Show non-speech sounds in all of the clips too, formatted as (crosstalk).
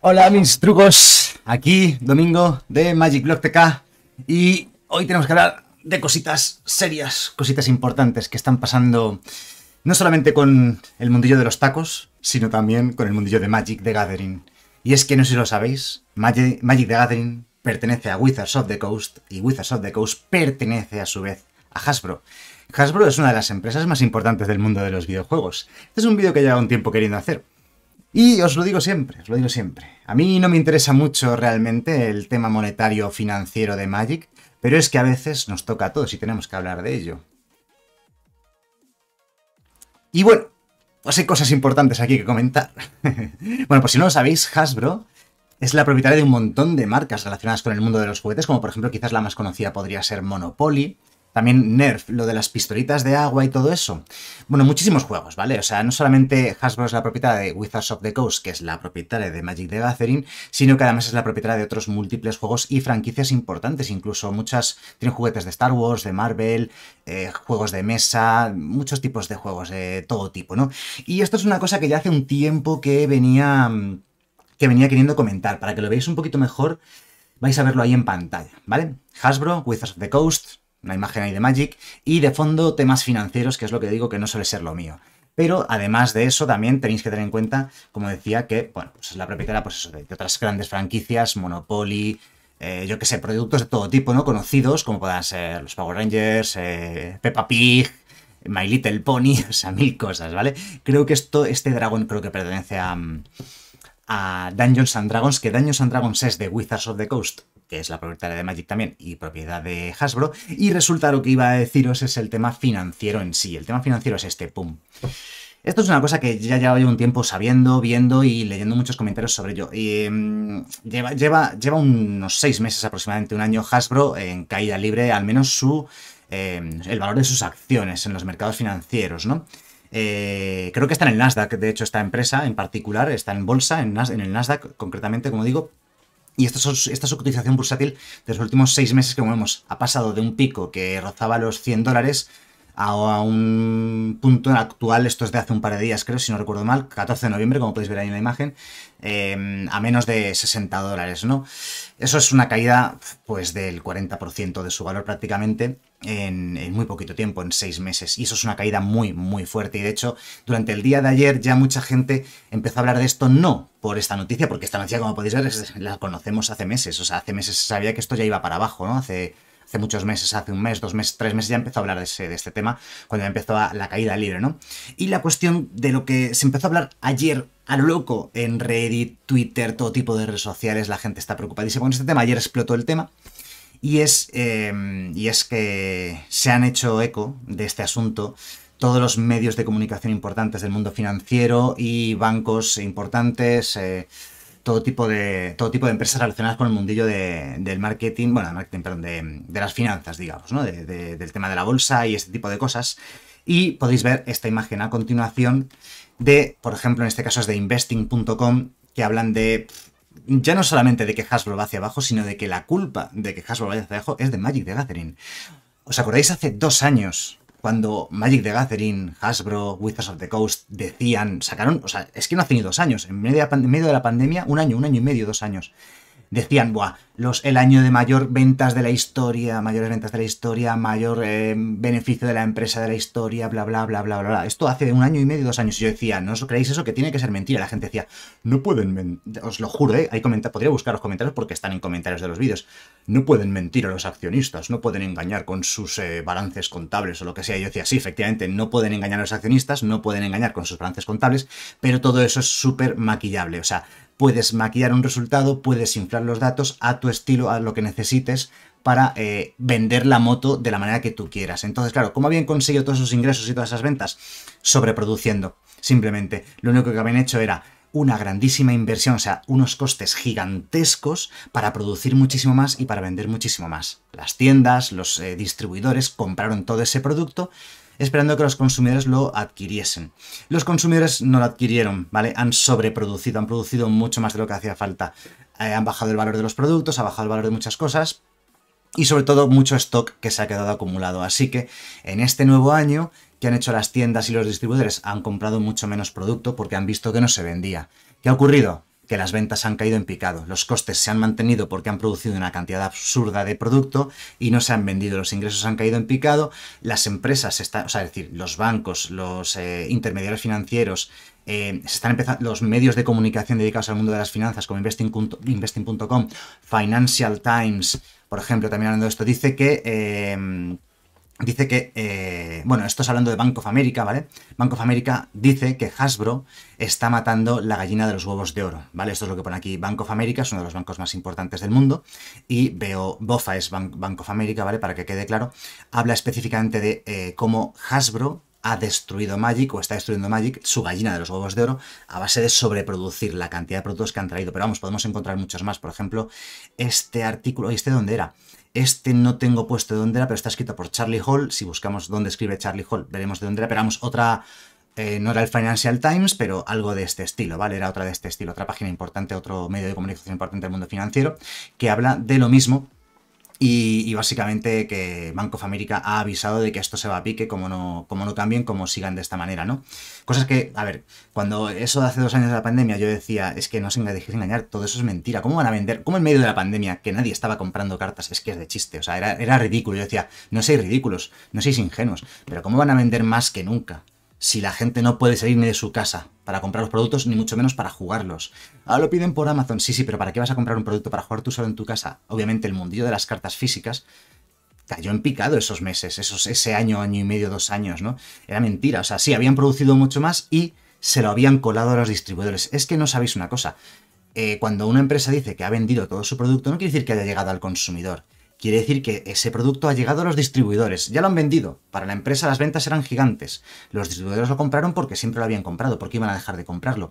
Hola mis trucos, aquí domingo de Magic Block TK y hoy tenemos que hablar de cositas serias, cositas importantes que están pasando no solamente con el mundillo de los tacos, sino también con el mundillo de Magic the Gathering. Y es que no sé si lo sabéis, Magic, the Gathering pertenece a Wizards of the Coast y Wizards of the Coast pertenece a su vez a Hasbro. Hasbro es una de las empresas más importantes del mundo de los videojuegos. es un vídeo que lleva un tiempo queriendo hacer. Y os lo digo siempre, os lo digo siempre. A mí no me interesa mucho realmente el tema monetario financiero de Magic, pero es que a veces nos toca a todos y tenemos que hablar de ello. Y bueno, pues hay cosas importantes aquí que comentar. (laughs) bueno, pues si no lo sabéis, Hasbro es la propietaria de un montón de marcas relacionadas con el mundo de los juguetes, como por ejemplo quizás la más conocida podría ser Monopoly, también Nerf, lo de las pistolitas de agua y todo eso. Bueno, muchísimos juegos, ¿vale? O sea, no solamente Hasbro es la propietaria de Wizards of the Coast, que es la propietaria de Magic the Gathering, sino que además es la propietaria de otros múltiples juegos y franquicias importantes, incluso muchas tienen juguetes de Star Wars, de Marvel, eh, juegos de mesa, muchos tipos de juegos de todo tipo, ¿no? Y esto es una cosa que ya hace un tiempo que venía que venía queriendo comentar. Para que lo veáis un poquito mejor, vais a verlo ahí en pantalla, ¿vale? Hasbro, Wizards of the Coast, una imagen ahí de Magic, y de fondo temas financieros, que es lo que digo que no suele ser lo mío. Pero además de eso, también tenéis que tener en cuenta, como decía, que bueno, pues es la propietaria pues de, otras grandes franquicias, Monopoly, eh, yo qué sé, productos de todo tipo, ¿no? Conocidos, como puedan ser los Power Rangers, eh, Peppa Pig, My Little Pony, (laughs) o sea, mil cosas, ¿vale? Creo que esto, este dragón creo que pertenece a, mm, a Dungeons and Dragons, que Dungeons and Dragons es de Wizards of the Coast, que es la propietaria de Magic también y propiedad de Hasbro. Y resulta lo que iba a deciros es el tema financiero en sí. El tema financiero es este, pum. Esto es una cosa que ya llevo un tiempo sabiendo, viendo y leyendo muchos comentarios sobre ello. Em, lleva, lleva, lleva unos seis meses aproximadamente, un año Hasbro en caída libre, al menos su, em, el valor de sus acciones en los mercados financieros, ¿no? Eh, creo que está en el Nasdaq, de hecho, esta empresa en particular, está en bolsa, en, en el Nasdaq concretamente, como digo, y esta, esta subutilización bursátil de los últimos seis meses, como vemos, ha pasado de un pico que rozaba los 100 dólares a, un punto actual, esto es de hace un par de días creo, si no recuerdo mal, 14 de noviembre, como podéis ver ahí en la imagen, em, a menos de 60 dólares, ¿no? Eso es una caída pues del 40% de su valor prácticamente en, muy poquito tiempo, en seis meses. Y eso es una caída muy, muy fuerte. Y de hecho, durante el día de ayer ya mucha gente empezó a hablar de esto, no por esta noticia, porque esta noticia, como podéis ver, la conocemos hace meses. O sea, hace meses se sabía que esto ya iba para abajo, ¿no? Hace hace muchos meses, hace un mes, dos meses, tres meses, ya empezó a hablar de, ese, de este tema, cuando ya empezó la caída libre, ¿no? Y la cuestión de lo que se empezó a hablar ayer a lo loco en Reddit, Twitter, todo tipo de redes sociales, la gente está preocupadísima con este tema, ayer explotó el tema. Y es, em, y es que se han hecho eco de este asunto todos los medios de comunicación importantes del mundo financiero y bancos importantes, eh, todo tipo de, todo tipo de empresas relacionadas con el mundillo del marketing, bueno, marketing, perdón, de, las finanzas, digamos, ¿no? del tema de la bolsa y este tipo de cosas. Y podéis ver esta imagen a continuación de, por ejemplo, en este caso es de investing.com, que hablan de ya no solamente de que Hasbro va hacia abajo, sino de que la culpa de que Hasbro vaya hacia abajo es de Magic de Gathering. ¿Os acordáis hace dos años cuando Magic the Gathering, Hasbro, Wizards of the Coast decían, sacaron, o sea, es que no hace ni dos años, en medio, de la, pandemia, un año, un año y medio, dos años, decían, buah, los, el año de mayor ventas de la historia, mayores ventas de la historia, mayor eh, beneficio de la empresa de la historia, bla, bla, bla, bla, bla, bla. Esto hace un año y medio, dos años. Y yo decía, no os creéis eso, que tiene que ser mentira. La gente decía, no pueden mentir, os lo juro, ¿eh? Hay podría buscar los comentarios porque están en comentarios de los vídeos. No pueden mentir a los accionistas, no pueden engañar con sus eh, balances contables o lo que sea. yo decía, sí, efectivamente, no pueden engañar a los accionistas, no pueden engañar con sus balances contables, pero todo eso es súper maquillable. O sea, puedes maquillar un resultado, puedes inflar los datos a tu estilo, a lo que necesites para eh, vender la moto de la manera que tú quieras. Entonces, claro, ¿cómo habían conseguido todos esos ingresos y todas esas ventas? Sobreproduciendo, simplemente. Lo único que habían hecho era una grandísima inversión, o sea, unos costes gigantescos para producir muchísimo más y para vender muchísimo más. Las tiendas, los eh, distribuidores compraron todo ese producto, esperando que los consumidores lo adquiriesen. Los consumidores no lo adquirieron, ¿vale? Han sobreproducido, han producido mucho más de lo que hacía falta. Eh, han bajado el valor de los productos, ha bajado el valor de muchas cosas, y sobre todo mucho stock que se ha quedado acumulado. Así que en este nuevo año que han hecho las tiendas y los distribuidores han comprado mucho menos producto porque han visto que no se vendía. ¿Qué ha ocurrido? que las ventas han caído en picado, los costes se han mantenido porque han producido una cantidad absurda de producto y no se han vendido, los ingresos han caído en picado, las empresas están, o sea, es decir, los bancos, los eh, intermediarios financieros, eh, se están empezando, los medios de comunicación dedicados al mundo de las finanzas, como investing.com, Financial Times, por ejemplo, también hablando de esto, dice que eh, dice que, eh, bueno, esto es hablando de Bank of America, ¿vale? Bank of America dice que Hasbro está matando la gallina de los huevos de oro, ¿vale? Esto es lo que pone aquí. Bank of America es uno de los bancos más importantes del mundo y veo, BOFA es Bank, of America, ¿vale? Para que quede claro, habla específicamente de eh, cómo Hasbro ha destruido Magic o está destruyendo Magic, su gallina de los huevos de oro, a base de sobreproducir la cantidad de productos que han traído. Pero vamos, podemos encontrar muchos más. Por ejemplo, este artículo, ¿y ¿este dónde era? Este no tengo puesto de dónde era, pero está escrito por Charlie Hall. Si buscamos dónde escribe Charlie Hall, veremos de dónde era. Pero vamos, otra, eh, no era el Financial Times, pero algo de este estilo, ¿vale? Era otra de este estilo, otra página importante, otro medio de comunicación importante del mundo financiero, que habla de lo mismo, y, básicamente que Bank of America ha avisado de que esto se va a pique, como no, como no cambien, como sigan de esta manera, ¿no? Cosas que, a ver, cuando eso de hace dos años de la pandemia, yo decía, es que no se dejéis engañar, todo eso es mentira. ¿Cómo van a vender? ¿Cómo en medio de la pandemia, que nadie estaba comprando cartas? Es que es de chiste, o sea, era, era ridículo. Yo decía, no seáis ridículos, no seáis ingenuos, pero ¿cómo van a vender más que nunca? si la gente no puede salir ni de su casa para comprar los productos, ni mucho menos para jugarlos. Ahora lo piden por Amazon, sí, sí, pero ¿para qué vas a comprar un producto para jugar tú solo en tu casa? Obviamente el mundillo de las cartas físicas cayó en picado esos meses, esos, ese año, año y medio, dos años, ¿no? Era mentira, o sea, sí, habían producido mucho más y se lo habían colado a los distribuidores. Es que no sabéis una cosa, eh, cuando una empresa dice que ha vendido todo su producto, no quiere decir que haya llegado al consumidor Quiere decir que ese producto ha llegado a los distribuidores, ya lo han vendido. Para la empresa las ventas eran gigantes. Los distribuidores lo compraron porque siempre lo habían comprado, porque iban a dejar de comprarlo.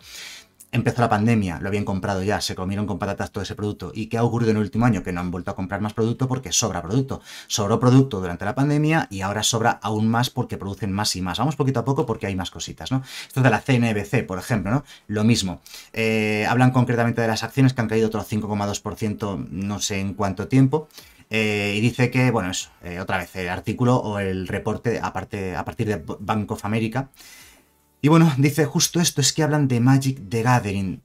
Empezó la pandemia, lo habían comprado ya, se comieron con patatas todo ese producto. ¿Y qué ha ocurrido en el último año? Que no han vuelto a comprar más producto porque sobra producto. Sobró producto durante la pandemia y ahora sobra aún más porque producen más y más. Vamos poquito a poco porque hay más cositas, ¿no? Esto de la CNBC, por ejemplo, ¿no? Lo mismo. Eh, hablan concretamente de las acciones que han caído otro 5,2%, no sé en cuánto tiempo. Eh, y dice que, bueno, eso, eh, otra vez el artículo o el reporte aparte, a partir de Bank of America. Y bueno, dice justo esto, es que hablan de Magic the Gathering.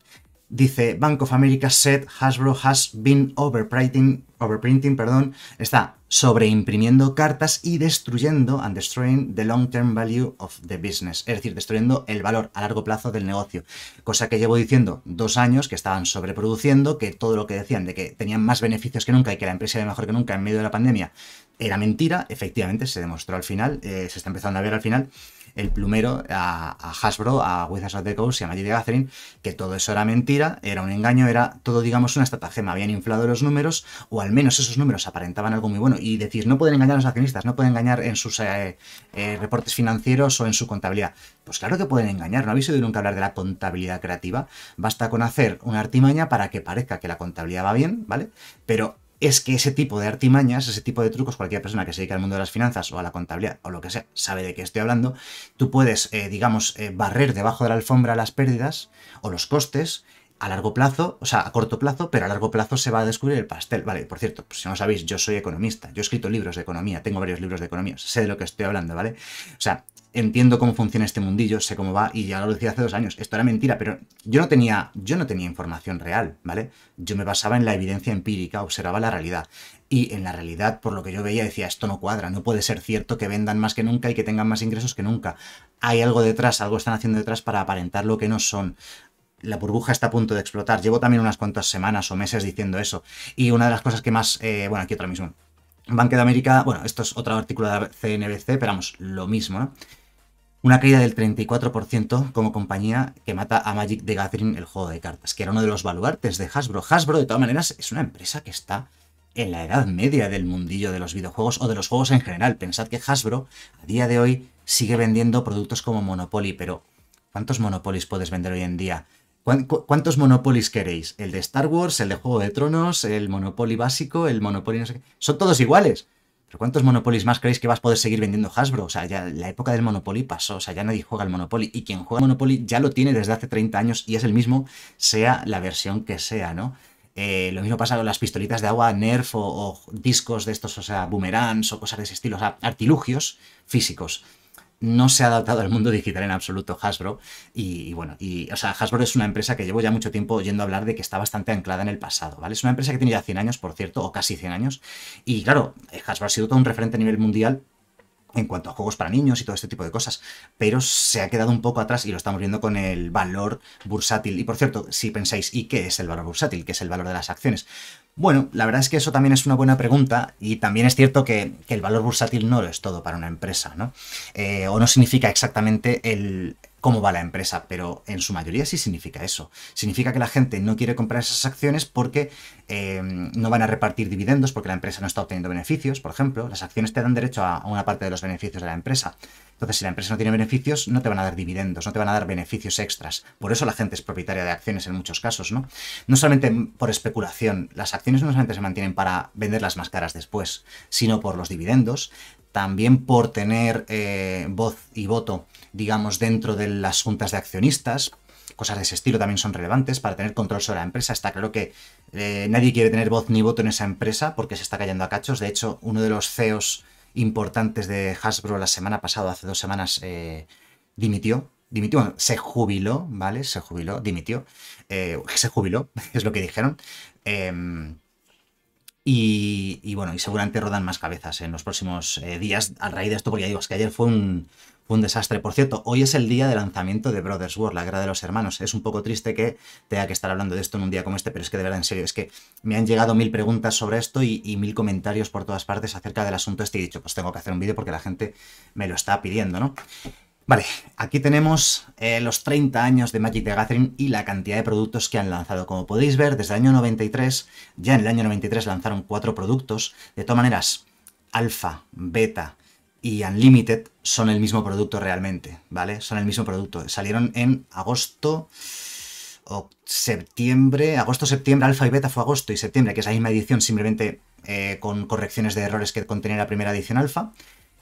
Dice, Bank of America said Hasbro has been overprinting, overprinting perdón, está sobreimprimiendo cartas y destruyendo and destroying the long-term value of the business, es decir, destruyendo el valor a largo plazo del negocio, cosa que llevo diciendo dos años que estaban sobreproduciendo, que todo lo que decían de que tenían más beneficios que nunca y que la empresa era mejor que nunca en medio de la pandemia era mentira, efectivamente se demostró al final, eh, se está empezando a ver al final, el plumero a, Hasbro, a Wizards of the Coast y a Magic the Gathering, que todo eso era mentira, era un engaño, era todo, digamos, una estratagema. Habían inflado los números, o al menos esos números aparentaban algo muy bueno. Y decís, no pueden engañar a los accionistas, no pueden engañar en sus eh, eh, reportes financieros o en su contabilidad. Pues claro que pueden engañar, no habéis oído nunca hablar de la contabilidad creativa. Basta con hacer una artimaña para que parezca que la contabilidad va bien, ¿vale? Pero es que ese tipo de artimañas, ese tipo de trucos, cualquier persona que se dedique al mundo de las finanzas o a la contabilidad o lo que sea, sabe de qué estoy hablando, tú puedes, eh, digamos, eh, barrer debajo de la alfombra las pérdidas o los costes a largo plazo, o sea, a corto plazo, pero a largo plazo se va a descubrir el pastel. Vale, por cierto, pues si no sabéis, yo soy economista, yo he escrito libros de economía, tengo varios libros de economía, sé de lo que estoy hablando, ¿vale? O sea, entiendo cómo funciona este mundillo, sé cómo va, y ya lo decía hace dos años, esto era mentira, pero yo no tenía, yo no tenía información real, ¿vale? Yo me basaba en la evidencia empírica, observaba la realidad. Y en la realidad, por lo que yo veía, decía, esto no cuadra, no puede ser cierto que vendan más que nunca y que tengan más ingresos que nunca. Hay algo detrás, algo están haciendo detrás para aparentar lo que no son la burbuja está a punto de explotar. Llevo también unas cuantas semanas o meses diciendo eso. Y una de las cosas que más, eh, bueno, aquí otra mismo. Banque de América, bueno, esto es otro artículo de CNBC, pero vamos, lo mismo, ¿no? Una caída del 34% como compañía que mata a Magic the Gathering, el juego de cartas, que era uno de los baluartes de Hasbro. Hasbro, de todas maneras, es una empresa que está en la edad media del mundillo de los videojuegos o de los juegos en general. Pensad que Hasbro, a día de hoy, sigue vendiendo productos como Monopoly, pero ¿cuántos Monopolies puedes vender hoy en día? ¿Cuántos Monopolies queréis? ¿El de Star Wars, el de Juego de Tronos, el Monopoly básico, el Monopoly no sé qué? Son todos iguales cuántos Monopoly más creéis que vas a poder seguir vendiendo Hasbro? O sea, ya la época del Monopoly pasó, o sea, ya nadie juega al Monopoly. Y quien juega al Monopoly ya lo tiene desde hace 30 años y es el mismo, sea la versión que sea, ¿no? Eh, lo mismo pasa con las pistolitas de agua Nerf o, o discos de estos, o sea, boomerangs o cosas de ese estilo, o sea, artilugios físicos no se ha adaptado al mundo digital en absoluto Hasbro. Y, bueno, y, o sea, Hasbro es una empresa que llevo ya mucho tiempo oyendo hablar de que está bastante anclada en el pasado, ¿vale? Es una empresa que tiene ya 100 años, por cierto, o casi 100 años. Y claro, eh, Hasbro ha sido todo un referente a nivel mundial en cuanto a juegos para niños y todo este tipo de cosas, pero se ha quedado un poco atrás y lo estamos viendo con el valor bursátil. Y por cierto, si pensáis, ¿y qué es el valor bursátil? ¿Qué es el valor de las acciones? Bueno, la verdad es que eso también es una buena pregunta y también es cierto que, el valor bursátil no lo es todo para una empresa, ¿no? Eh, o no significa exactamente el, cómo va la empresa, pero en su mayoría sí significa eso. Significa que la gente no quiere comprar esas acciones porque em, no van a repartir dividendos, porque la empresa no está obteniendo beneficios, por ejemplo. Las acciones te dan derecho a, una parte de los beneficios de la empresa. Entonces, si la empresa no tiene beneficios, no te van a dar dividendos, no te van a dar beneficios extras. Por eso la gente es propietaria de acciones en muchos casos, ¿no? No solamente por especulación, las acciones no solamente se mantienen para venderlas más caras después, sino por los dividendos, también por tener eh, voz y voto, digamos, dentro de las juntas de accionistas, cosas de ese estilo también son relevantes para tener control sobre la empresa. Está claro que eh, nadie quiere tener voz ni voto en esa empresa porque se está cayendo a cachos. De hecho, uno de los CEOs importantes de Hasbro la semana pasada, hace dos semanas, eh, dimitió. Dimitió, se jubiló, ¿vale? Se jubiló, dimitió. se jubiló, (laughs) es lo que dijeron. Em, y, bueno, y seguramente rodan más cabezas en los próximos eh, días a raíz de esto, porque ya digo, es que ayer fue un, desastre. Por cierto, hoy es el día de lanzamiento de Brothers War, la guerra de los hermanos. Es un poco triste que tenga que estar hablando de esto en un día como este, pero es que de verdad, en serio, es que me han llegado mil preguntas sobre esto y, mil comentarios por todas partes acerca del asunto este y dicho, pues tengo que hacer un vídeo porque la gente me lo está pidiendo, ¿no? Vale, aquí tenemos eh, los 30 años de Magic the Gathering y la cantidad de productos que han lanzado. Como podéis ver, desde el año 93, ya en el año 93 lanzaron cuatro productos. De todas maneras, Alpha, Beta y Unlimited son el mismo producto realmente, ¿vale? Son el mismo producto. Salieron en agosto o septiembre, agosto, septiembre, Alpha y beta fue agosto y septiembre, que es la misma edición, simplemente eh, con correcciones de errores que contenía la primera edición Alpha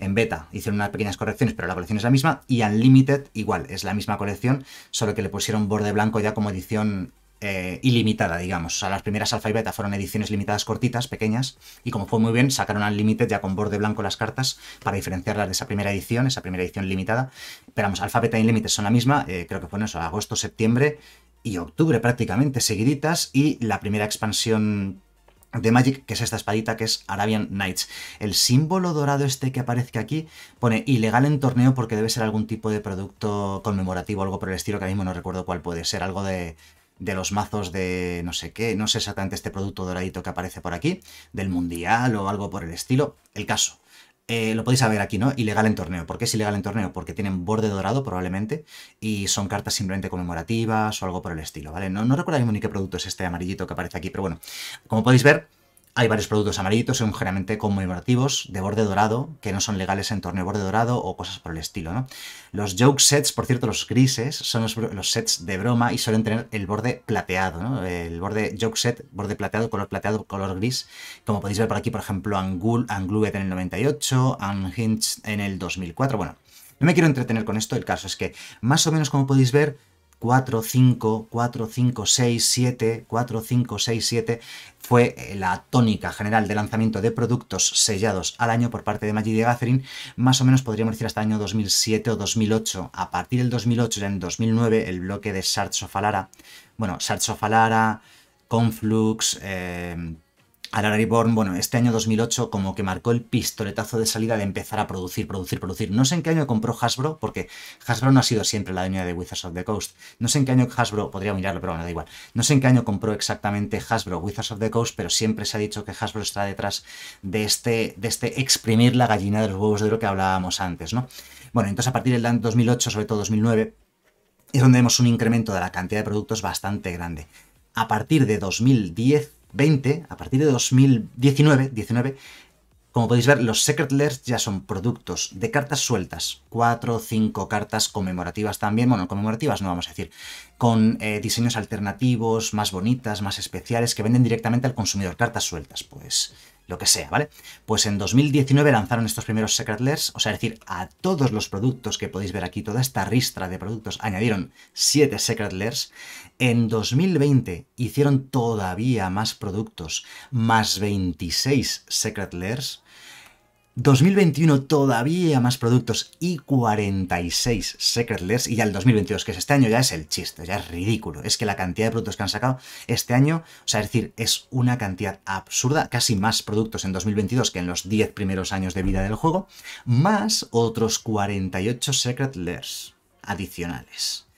en beta hicieron unas pequeñas correcciones, pero la colección es la misma. Y Unlimited, igual, es la misma colección, solo que le pusieron borde blanco ya como edición eh, ilimitada, digamos. O sea, las primeras alfa y beta fueron ediciones limitadas cortitas, pequeñas, y como fue muy bien, sacaron Unlimited ya con borde blanco las cartas para diferenciarlas de esa primera edición, esa primera edición limitada. Pero vamos, alfa, beta y Unlimited son la misma, eh, creo que fue en eso, agosto, septiembre y octubre prácticamente seguiditas, y la primera expansión de Magic, que es esta espadita que es Arabian Knights. El símbolo dorado este que aparece aquí pone ilegal en torneo porque debe ser algún tipo de producto conmemorativo, algo por el estilo, que ahora mismo no recuerdo cuál puede ser, algo de, de los mazos de no sé qué, no sé exactamente este producto doradito que aparece por aquí, del mundial o algo por el estilo, el caso. Eh, lo podéis ver aquí, ¿no? Ilegal en torneo. ¿Por qué es ilegal en torneo? Porque tienen borde dorado probablemente y son cartas simplemente conmemorativas o algo por el estilo, ¿vale? No, no recuerdo ni qué producto es este amarillito que aparece aquí, pero bueno, como podéis ver, hay varios productos amarillitos, son generalmente conmemorativos de borde dorado, que no son legales en torneo borde dorado o cosas por el estilo, ¿no? Los joke sets, por cierto, los grises, son los, sets de broma y suelen tener el borde plateado, ¿no? El borde joke set, borde plateado, color plateado, color gris, como podéis ver por aquí, por ejemplo, Angul, Anglube en el 98, Unhinged en el 2004, bueno... No me quiero entretener con esto, el caso es que, más o menos como podéis ver, 4, 5, 4, 5, 6, 7, 4, 5, 6, 7 fue eh, la tónica general de lanzamiento de productos sellados al año por parte de Magidia de Gathering, más o menos podríamos decir hasta el año 2007 o 2008. A partir del 2008 en 2009 el bloque de Sarzofalara. bueno, Sarchofalara, Conflux, eh, Alara Reborn, bueno, este año 2008 como que marcó el pistoletazo de salida de empezar a producir, producir, producir. No sé en qué año compró Hasbro, porque Hasbro no ha sido siempre la dueña de Wizards of the Coast. No sé en qué año Hasbro, podría mirarlo, pero bueno, da igual. No sé en qué año compró exactamente Hasbro Wizards of the Coast, pero siempre se ha dicho que Hasbro está detrás de este, de este exprimir la gallina de los huevos de oro que hablábamos antes, ¿no? Bueno, entonces a partir del año 2008, sobre todo 2009, es donde vemos un incremento de la cantidad de productos bastante grande. A partir de 2010 20, a partir de 2019, 19, como podéis ver, los Secret Lairs ya son productos de cartas sueltas, 4 o 5 cartas conmemorativas también, bueno, conmemorativas no vamos a decir, con eh, diseños alternativos, más bonitas, más especiales, que venden directamente al consumidor, cartas sueltas, pues lo que sea, ¿vale? Pues en 2019 lanzaron estos primeros Secret Lairs, o sea, decir, a todos los productos que podéis ver aquí, toda esta ristra de productos, añadieron 7 Secret Lairs, en 2020 hicieron todavía más productos, más 26 Secret Layers. 2021 todavía más productos y 46 Secret Layers. Y ya el 2022, que es este año, ya es el chiste, ya es ridículo. Es que la cantidad de productos que han sacado este año, o sea, es decir, es una cantidad absurda, casi más productos en 2022 que en los 10 primeros años de vida del juego, más otros 48 Secret Layers adicionales.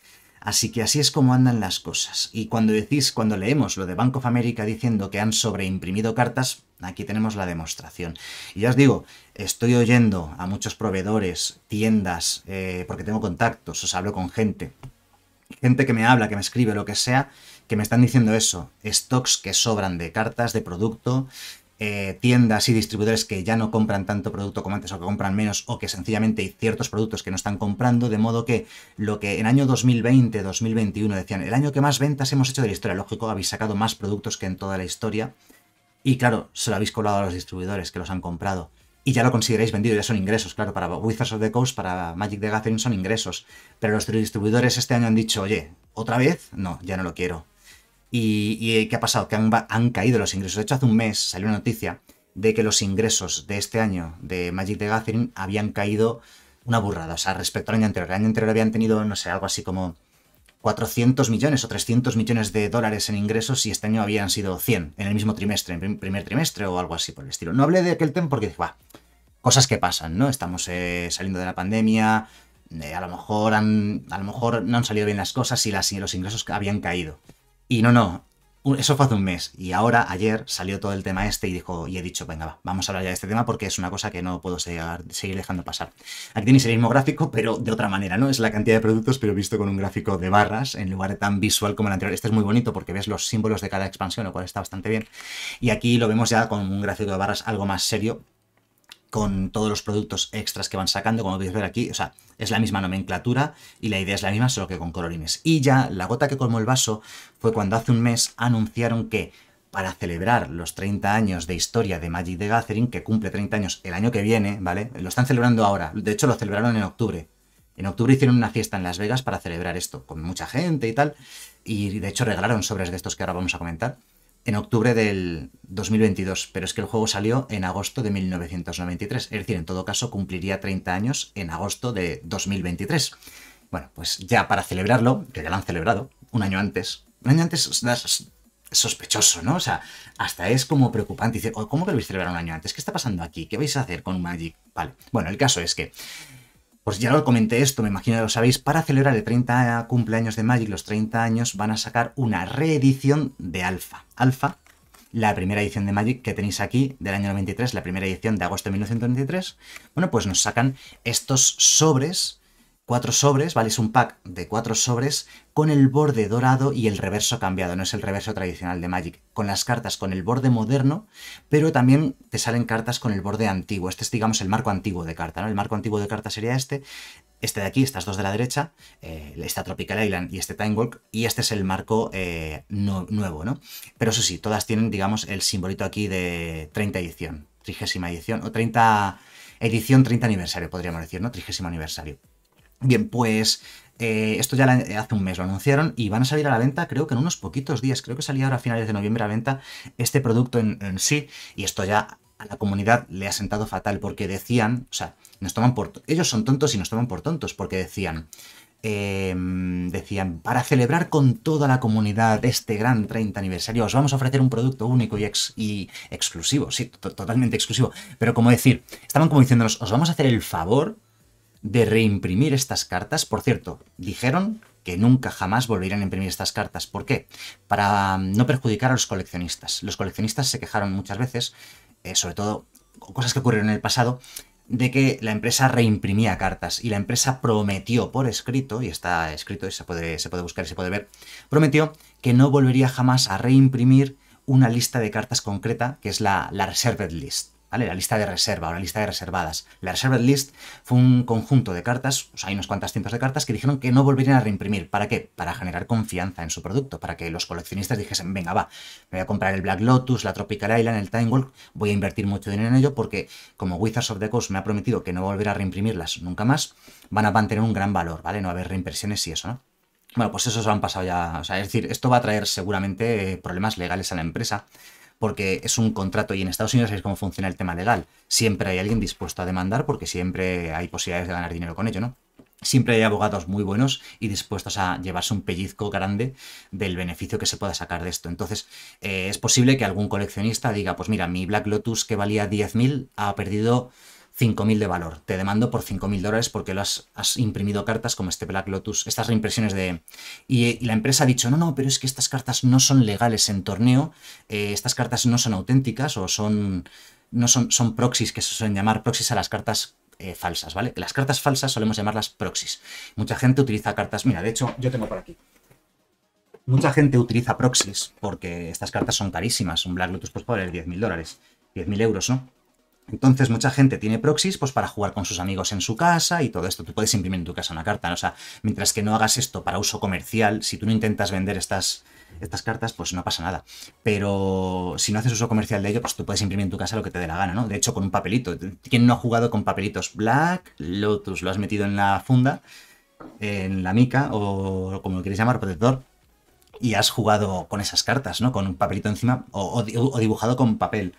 Así que así es como andan las cosas. Y cuando decís, cuando leemos lo de Bank of America diciendo que han sobreimprimido cartas, aquí tenemos la demostración. Y ya os digo, estoy oyendo a muchos proveedores, tiendas, eh, porque tengo contactos, os hablo con gente, gente que me habla, que me escribe, lo que sea, que me están diciendo eso, stocks que sobran de cartas, de producto, eh, tiendas y distribuidores que ya no compran tanto producto como antes o que compran menos o que sencillamente hay ciertos productos que no están comprando, de modo que lo que en año 2020, 2021 decían, el año que más ventas hemos hecho de la historia, lógico, habéis sacado más productos que en toda la historia y claro, se lo habéis colado a los distribuidores que los han comprado y ya lo consideráis vendido, ya son ingresos, claro, para Wizards of the Coast, para Magic the Gathering son ingresos, pero los distribuidores este año han dicho, oye, ¿otra vez? No, ya no lo quiero. ¿Y, eh, qué ha pasado? Que han, caído los ingresos. De hecho, hace un mes salió una noticia de que los ingresos de este año de Magic the Gathering habían caído una burrada, o sea, respecto al año anterior. El año anterior habían tenido, no sé, algo así como 400 millones o 300 millones de dólares en ingresos y este año habían sido 100 en el mismo trimestre, en primer trimestre o algo así por el estilo. No hablé de aquel tema porque, va, cosas que pasan, ¿no? Estamos eh, saliendo de la pandemia, eh, a, lo mejor han, a lo mejor no han salido bien las cosas y los ingresos habían caído. Y no, no, eso fue hace un mes y ahora, ayer, salió todo el tema este y dijo, y he dicho, venga, vamos a hablar ya de este tema porque es una cosa que no puedo seguir, dejando pasar. Aquí tenéis el mismo gráfico, pero de otra manera, ¿no? Es la cantidad de productos, pero visto con un gráfico de barras en lugar de tan visual como el anterior. Este es muy bonito porque ves los símbolos de cada expansión, lo cual está bastante bien. Y aquí lo vemos ya con un gráfico de barras algo más serio, con todos los productos extras que van sacando, como podéis ver aquí, o sea, es la misma nomenclatura y la idea es la misma, solo que con colorines. Y ya la gota que colmó el vaso fue cuando hace un mes anunciaron que para celebrar los 30 años de historia de Magic the Gathering, que cumple 30 años el año que viene, ¿vale? Lo están celebrando ahora, de hecho lo celebraron en octubre. En octubre hicieron una fiesta en Las Vegas para celebrar esto, con mucha gente y tal, y de hecho regalaron sobres de estos que ahora vamos a comentar en octubre del 2022, pero es que el juego salió en agosto de 1993, es decir, en todo caso cumpliría 30 años en agosto de 2023. Bueno, pues ya para celebrarlo, que ya lo han celebrado, un año antes, un año antes es sospechoso, ¿no? O sea, hasta es como preocupante, dice, oh, ¿cómo que lo vais a celebrar un año antes? ¿Qué está pasando aquí? ¿Qué vais a hacer con Magic? Vale, bueno, el caso es que pues ya lo comenté esto, me imagino que lo sabéis, para celebrar el 30 cumpleaños de Magic, los 30 años, van a sacar una reedición de Alpha. Alpha, la primera edición de Magic que tenéis aquí del año 93, la primera edición de agosto de 1993, bueno, pues nos sacan estos sobres cuatro sobres, ¿vale? Es un pack de cuatro sobres con el borde dorado y el reverso cambiado, no es el reverso tradicional de Magic, con las cartas con el borde moderno, pero también te salen cartas con el borde antiguo. Este es, digamos, el marco antiguo de carta, ¿no? El marco antiguo de carta sería este, este de aquí, estas dos de la derecha, eh, esta Tropical Island y este Time Walk, y este es el marco eh, nuevo, ¿no? Pero eso sí, todas tienen, digamos, el simbolito aquí de 30 edición, trigésima edición, o 30 edición 30 aniversario, podríamos decir, ¿no? Trigésimo aniversario. Bien, pues eh, esto ya eh, hace un mes lo anunciaron y van a salir a la venta creo que en unos poquitos días. Creo que salía ahora a finales de noviembre a la venta este producto en, sí y esto ya a la comunidad le ha sentado fatal porque decían, o sea, nos toman por... Ellos son tontos y nos toman por tontos porque decían... Eh, decían, para celebrar con toda la comunidad este gran 30 aniversario, os vamos a ofrecer un producto único y, y exclusivo, sí, totalmente exclusivo, pero como decir, estaban como diciéndonos, os vamos a hacer el favor de reimprimir estas cartas. Por cierto, dijeron que nunca jamás volverían a imprimir estas cartas. ¿Por qué? Para mm, no perjudicar a los coleccionistas. Los coleccionistas se quejaron muchas veces, eh, sobre todo cosas que ocurrieron en el pasado, de que la empresa reimprimía cartas y la empresa prometió por escrito, y está escrito y se puede, buscar y se puede ver, prometió que no volvería jamás a reimprimir una lista de cartas concreta, que es la Reserved List. ¿Vale? La lista de reserva o la lista de reservadas. La Reserved List fue un conjunto de cartas, o sea, hay unos cuantas cientos de cartas que dijeron que no volverían a reimprimir. ¿Para qué? Para generar confianza en su producto, para que los coleccionistas dijesen, venga, va, me voy a comprar el Black Lotus, la Tropical Island, el Time Walk, voy a invertir mucho dinero en ello porque como Wizards of the Coast me ha prometido que no volverá a reimprimirlas nunca más, van a mantener un gran valor, ¿vale? No va a haber reimpresiones y eso, ¿no? Bueno, pues eso se han pasado ya. O sea, es decir, esto va a traer seguramente eh, problemas legales a la empresa porque es un contrato y en Estados Unidos es cómo funciona el tema legal. Siempre hay alguien dispuesto a demandar porque siempre hay posibilidades de ganar dinero con ello, ¿no? Siempre hay abogados muy buenos y dispuestos a llevarse un pellizco grande del beneficio que se pueda sacar de esto. Entonces, eh, es posible que algún coleccionista diga, pues mira, mi Black Lotus que valía 10.000 ha perdido 5.000 de valor. Te demando por 5.000 dólares porque has, imprimido cartas como este Black Lotus, estas reimpresiones de... Y, la empresa ha dicho, no, no, pero es que estas cartas no son legales en torneo, eh, estas cartas no son auténticas o son... No son, son proxies, que se suelen llamar proxies a las cartas eh, falsas, ¿vale? Las cartas falsas solemos llamarlas proxies. Mucha gente utiliza cartas... Mira, de hecho, yo tengo por aquí mucha gente utiliza proxies porque estas cartas son carísimas. Un Black Lotus pues puede valer 10.000 dólares, 10.000 euros, ¿no? Entonces mucha gente tiene proxies pues, para jugar con sus amigos en su casa y todo esto. Tú puedes imprimir en tu casa una carta. O sea, mientras que no hagas esto para uso comercial, si tú no intentas vender estas, estas cartas, pues no pasa nada. Pero si no haces uso comercial de ello, pues tú puedes imprimir en tu casa lo que te dé la gana, ¿no? De hecho, con un papelito. ¿Quién no ha jugado con papelitos Black, Lotus, lo has metido en la funda, en la mica, o como lo quieres llamar, protector, y has jugado con esas cartas, ¿no? Con un papelito encima, o dibujado con papel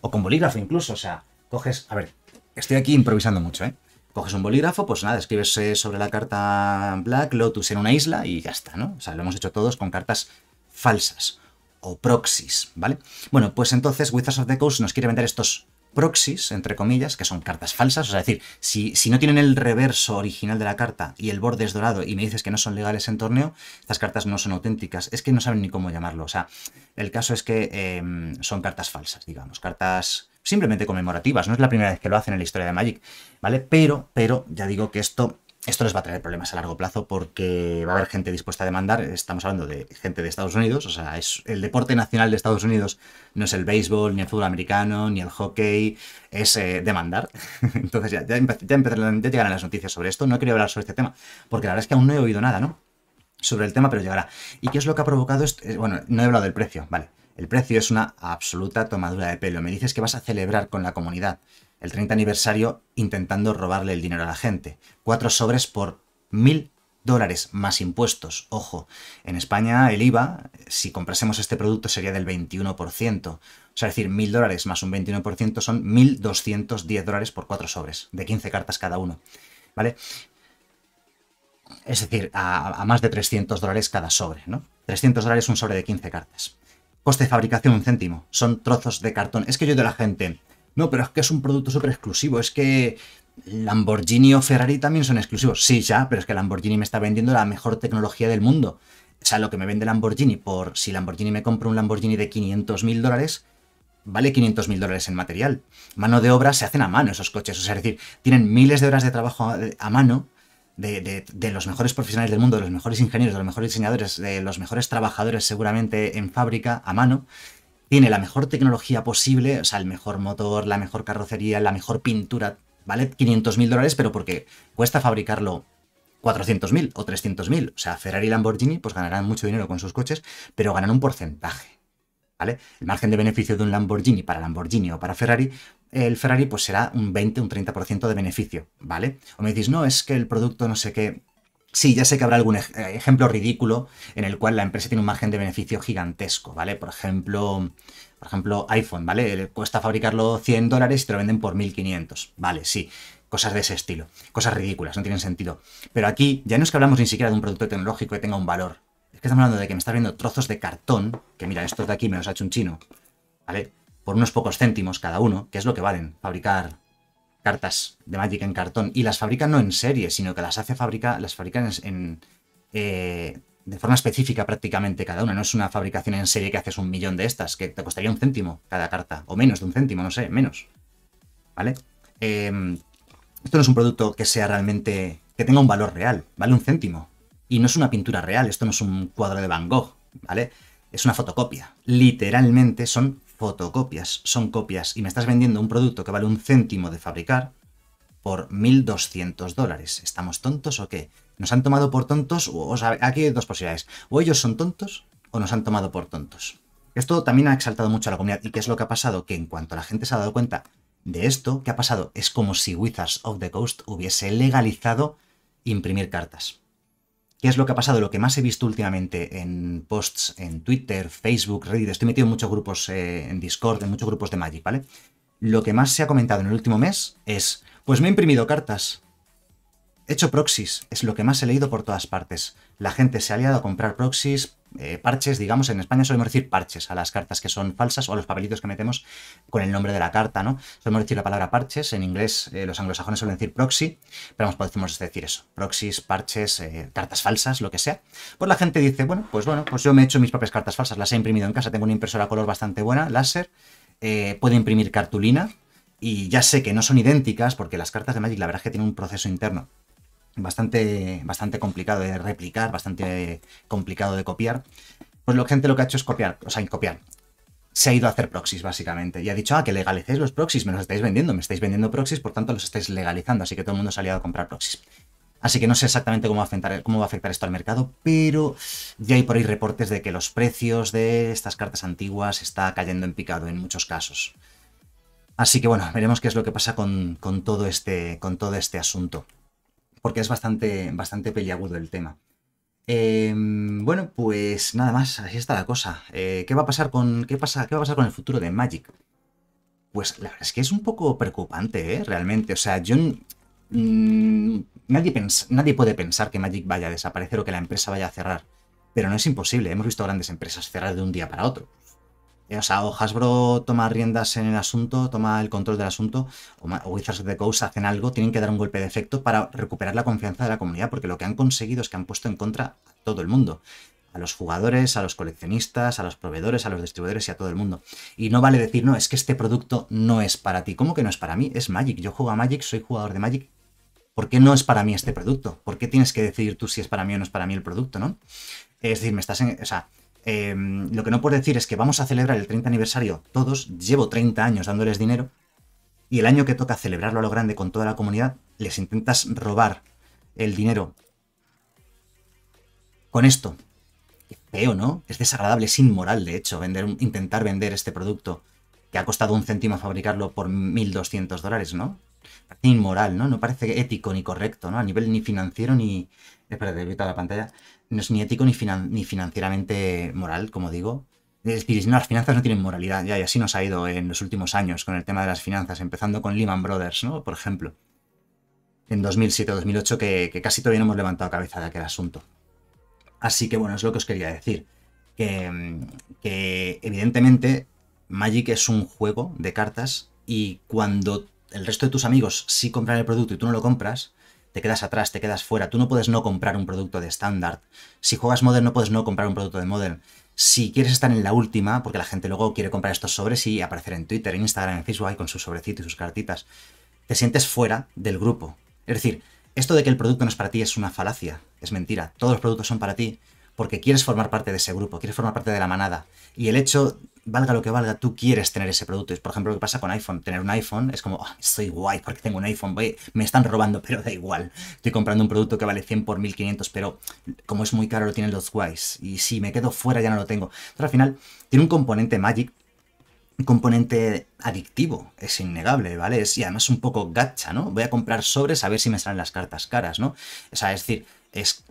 o con bolígrafo incluso, o sea, coges, a ver, estoy aquí improvisando mucho, ¿eh? Coges un bolígrafo, pues nada, escribes eh, sobre la carta Black Lotus en una isla y ya está, ¿no? O sea, lo hemos hecho todos con cartas falsas o proxies, ¿vale? Bueno, pues entonces Wizards of the Coast nos quiere vender estos proxies, entre comillas, que son cartas falsas. O sea, es decir, si, si, no tienen el reverso original de la carta y el borde es dorado y me dices que no son legales en torneo, estas cartas no son auténticas. Es que no saben ni cómo llamarlo. O sea, el caso es que em, son cartas falsas, digamos, cartas simplemente conmemorativas. No es la primera vez que lo hacen en la historia de Magic, ¿vale? Pero, pero, ya digo que esto esto les va a traer problemas a largo plazo porque va a haber gente dispuesta a demandar. Estamos hablando de gente de Estados Unidos, o sea, es el deporte nacional de Estados Unidos no es el béisbol, ni el fútbol americano, ni el hockey, es eh, demandar. (laughs) Entonces ya, ya, ya, las noticias sobre esto. No quería hablar sobre este tema porque la verdad es que aún no he oído nada, ¿no? Sobre el tema, pero llegará. ¿Y qué es lo que ha provocado esto? Eh, bueno, no he hablado del precio, vale. El precio es una absoluta tomadura de pelo. Me dices que vas a celebrar con la comunidad el 30 aniversario intentando robarle el dinero a la gente. Cuatro sobres por mil dólares más impuestos. Ojo, en España el IVA, si comprásemos este producto, sería del 21%. O sea, es decir, mil dólares más un 21% son 1.210 dólares por cuatro sobres, de 15 cartas cada uno. ¿Vale? Es decir, a, a más de 300 dólares cada sobre, ¿no? 300 dólares un sobre de 15 cartas. Coste de fabricación un céntimo. Son trozos de cartón. Es que yo de la gente, no, pero es que es un producto súper exclusivo, es que Lamborghini o Ferrari también son exclusivos. Sí, ya, pero es que Lamborghini me está vendiendo la mejor tecnología del mundo. O sea, lo que me vende Lamborghini por si Lamborghini me compra un Lamborghini de 500 mil dólares, vale 500 mil dólares en material. Mano de obra se hacen a mano esos coches. O sea, es decir, tienen miles de horas de trabajo a mano de, de, los mejores profesionales del mundo, de los mejores ingenieros, de los mejores diseñadores, de los mejores trabajadores seguramente en fábrica a mano tiene la mejor tecnología posible, o sea, el mejor motor, la mejor carrocería, la mejor pintura, ¿vale? 500 mil dólares, pero porque cuesta fabricarlo 400.000 o 300.000. O sea, Ferrari y Lamborghini pues ganarán mucho dinero con sus coches, pero ganan un porcentaje. ¿Vale? El margen de beneficio de un Lamborghini para Lamborghini o para Ferrari, el Ferrari pues será un 20, un 30% de beneficio, ¿vale? O me decís, no, es que el producto no sé qué, Sí, ya sé que habrá algún eh, ejemplo ridículo en el cual la empresa tiene un margen de beneficio gigantesco, ¿vale? Por ejemplo, por ejemplo iPhone, ¿vale? Le eh, cuesta fabricarlo 100 dólares y te lo venden por 1500, ¿vale? Sí, cosas de ese estilo, cosas ridículas, no tienen sentido. Pero aquí ya no es que hablamos ni siquiera de un producto tecnológico que tenga un valor. Es que estamos hablando de que me estás viendo trozos de cartón, que mira, estos de aquí me los ha hecho un chino, ¿vale? Por unos pocos céntimos cada uno, que es lo que valen fabricar cartas de Magic en cartón y las fabrican no en serie, sino que las hace fabrica, las fabrican en, eh, de forma específica prácticamente cada una. No es una fabricación en serie que haces un millón de estas, que te costaría un céntimo cada carta, o menos de un céntimo, no sé, menos. ¿Vale? Em, esto no es un producto que sea realmente. que tenga un valor real, vale un céntimo. Y no es una pintura real, esto no es un cuadro de Van Gogh, ¿vale? Es una fotocopia. Literalmente son fotocopias, son copias, y me estás vendiendo un producto que vale un céntimo de fabricar por 1.200 dólares. ¿Estamos tontos o qué? ¿Nos han tomado por tontos? aquí hay dos posibilidades. O ellos son tontos o nos han tomado por tontos. Esto también ha exaltado mucho a la comunidad. ¿Y qué es lo que ha pasado? Que en cuanto la gente se ha dado cuenta de esto, ¿qué ha pasado? Es como si Wizards of the Coast hubiese legalizado imprimir cartas qué es lo que ha pasado, lo que más he visto últimamente en posts en Twitter, Facebook, Reddit, estoy metido en muchos grupos eh, en Discord, en muchos grupos de Magic, ¿vale? Lo que más se ha comentado en el último mes es, pues me he imprimido cartas, he hecho proxies, es lo que más he leído por todas partes. La gente se ha liado a comprar proxies, eh, parches, digamos, en España solemos decir parches a las cartas que son falsas o a los papelitos que metemos con el nombre de la carta, ¿no? Solemos decir la palabra parches, en inglés eh, los anglosajones suelen decir proxy, pero vamos, podemos decir eso, proxies, parches, eh, cartas falsas, lo que sea. Pues la gente dice, bueno, pues bueno, pues yo me he hecho mis propias cartas falsas, las he imprimido en casa, tengo una impresora a color bastante buena, láser, puedo imprimir cartulina, y ya sé que no son idénticas, porque las cartas de Magic la verdad es que tienen un proceso interno bastante, bastante complicado de replicar, bastante complicado de copiar, pues la gente lo que ha hecho es copiar, o sea, copiar. Se ha ido a hacer proxies, básicamente. Y ha dicho, ah, que legalicéis los proxies, me los estáis vendiendo, me estáis vendiendo proxies, por tanto los estáis legalizando, así que todo el mundo se ha liado a comprar proxies. Así que no sé exactamente cómo va, a afectar, cómo va a afectar esto al mercado, pero ya hay por ahí reportes de que los precios de estas cartas antiguas está cayendo en picado en muchos casos. Así que bueno, veremos qué es lo que pasa con todo, este, con todo este asunto porque es bastante, bastante peliagudo el tema. Em, bueno, pues nada más, así está la cosa. Eh, ¿qué, va a pasar con, qué, pasa, ¿Qué va a pasar con el futuro de Magic? Pues la verdad es que es un poco preocupante, ¿eh? Realmente. O sea, yo. Mm, nadie puede pensar que Magic vaya a desaparecer o que la empresa vaya a cerrar. Pero no es imposible. Hemos visto grandes empresas cerrar de un día para otro. Eh, o sea, o Hasbro toma riendas en el asunto, toma el control del asunto, o Wizards of the Coast hacen algo, tienen que dar un golpe de efecto para recuperar la confianza de la comunidad, porque lo que han conseguido es que han puesto en contra a todo el mundo. A los jugadores, a los coleccionistas, a los proveedores, a los distribuidores y a todo el mundo. Y no vale decir, no, es que este producto no es para ti. ¿Cómo que no es para mí? Es Magic. Yo juego a Magic, soy jugador de Magic. ¿Por qué no es para mí este producto? ¿Por qué tienes que decidir tú si es para mí o no es para mí el producto, no? Es decir, me estás en. O sea, Em, lo que no puedo decir es que vamos a celebrar el 30 aniversario todos, llevo 30 años dándoles dinero, y el año que toca celebrarlo a lo grande con toda la comunidad, les intentas robar el dinero con esto. Es feo, ¿no? Es desagradable, es inmoral, de hecho, vender, intentar vender este producto que ha costado un céntimo fabricarlo por 1.200 dólares, ¿no? inmoral, ¿no? No parece ético ni correcto, ¿no? A nivel ni financiero ni... Espera, la pantalla no es ni ético ni, ni financieramente moral, como digo. Es decir, no, las finanzas no tienen moralidad, ya, y así nos ha ido en los últimos años con el tema de las finanzas, empezando con Lehman Brothers, ¿no? Por ejemplo, en 2007-2008, que, casi todavía no hemos levantado cabeza de aquel asunto. Así que bueno, es lo que os quería decir. Que, que, evidentemente Magic es un juego de cartas y cuando el resto de tus amigos sí compran el producto y tú no lo compras, te quedas atrás, te quedas fuera. Tú no puedes no comprar un producto de estándar. Si juegas model no puedes no comprar un producto de model Si quieres estar en la última, porque la gente luego quiere comprar estos sobres y aparecer en Twitter, en Instagram, en Facebook, con su sobrecito y sus cartitas, te sientes fuera del grupo. Es decir, esto de que el producto no es para ti es una falacia, es mentira. Todos los productos son para ti porque quieres formar parte de ese grupo, quieres formar parte de la manada. Y el hecho valga lo que valga, tú quieres tener ese producto. Es por ejemplo lo que pasa con iPhone. Tener un iPhone es como, ah, estoy guay porque tengo un iPhone, me están robando, pero da igual. Estoy comprando un producto que vale 100 por 1500, pero como es muy caro lo tienen los guays. Y si me quedo fuera ya no lo tengo. Entonces al final tiene un componente Magic un componente adictivo, es innegable, ¿vale? Es, y además un poco gacha, ¿no? Voy a comprar sobres a ver si me salen las cartas caras, ¿no? O sea, es decir, es